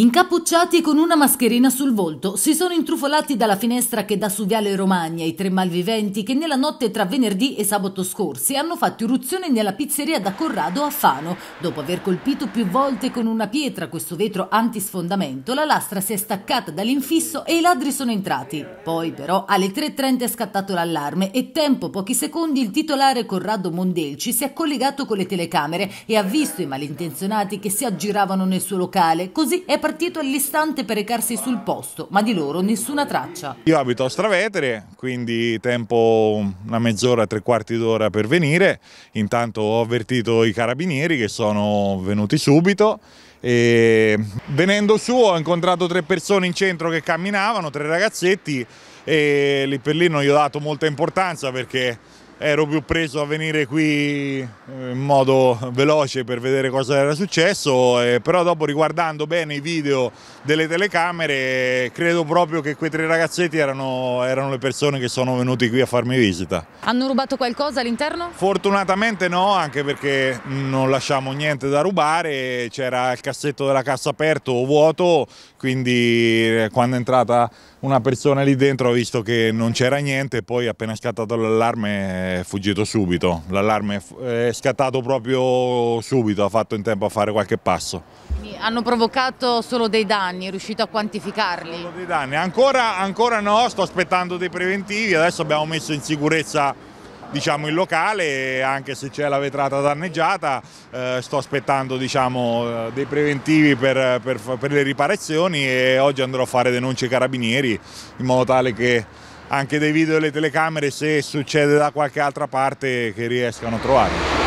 Incappucciati con una mascherina sul volto, si sono intrufolati dalla finestra che dà su Viale Romagna i tre malviventi che nella notte tra venerdì e sabato scorsi hanno fatto irruzione nella pizzeria da Corrado a Fano. Dopo aver colpito più volte con una pietra questo vetro antisfondamento, la lastra si è staccata dall'infisso e i ladri sono entrati. Poi però alle 3.30 è scattato l'allarme e tempo pochi secondi il titolare Corrado Mondelci si è collegato con le telecamere e ha visto i malintenzionati che si aggiravano nel suo locale, così è partito partito all'istante per recarsi sul posto, ma di loro nessuna traccia. Io abito a Stravetere, quindi tempo una mezz'ora, tre quarti d'ora per venire. Intanto ho avvertito i carabinieri che sono venuti subito. E venendo su ho incontrato tre persone in centro che camminavano, tre ragazzetti e lì per lì non gli ho dato molta importanza perché ero più preso a venire qui eh, in modo veloce per vedere cosa era successo, eh, però dopo riguardando bene i video delle telecamere credo proprio che quei tre ragazzetti erano, erano le persone che sono venuti qui a farmi visita. Hanno rubato qualcosa all'interno? Fortunatamente no, anche perché non lasciamo niente da rubare, c'era il cassetto della cassa aperto o vuoto, quindi eh, quando è entrata una persona lì dentro ha visto che non c'era niente, poi appena scattato l'allarme fuggito subito, l'allarme è scattato proprio subito, ha fatto in tempo a fare qualche passo. Hanno provocato solo dei danni, è riuscito a quantificarli? Solo dei danni, ancora, ancora no, sto aspettando dei preventivi, adesso abbiamo messo in sicurezza diciamo, il locale, anche se c'è la vetrata danneggiata, eh, sto aspettando diciamo, eh, dei preventivi per, per, per le riparazioni e oggi andrò a fare denunce ai carabinieri in modo tale che anche dei video delle telecamere se succede da qualche altra parte che riescano a trovarli.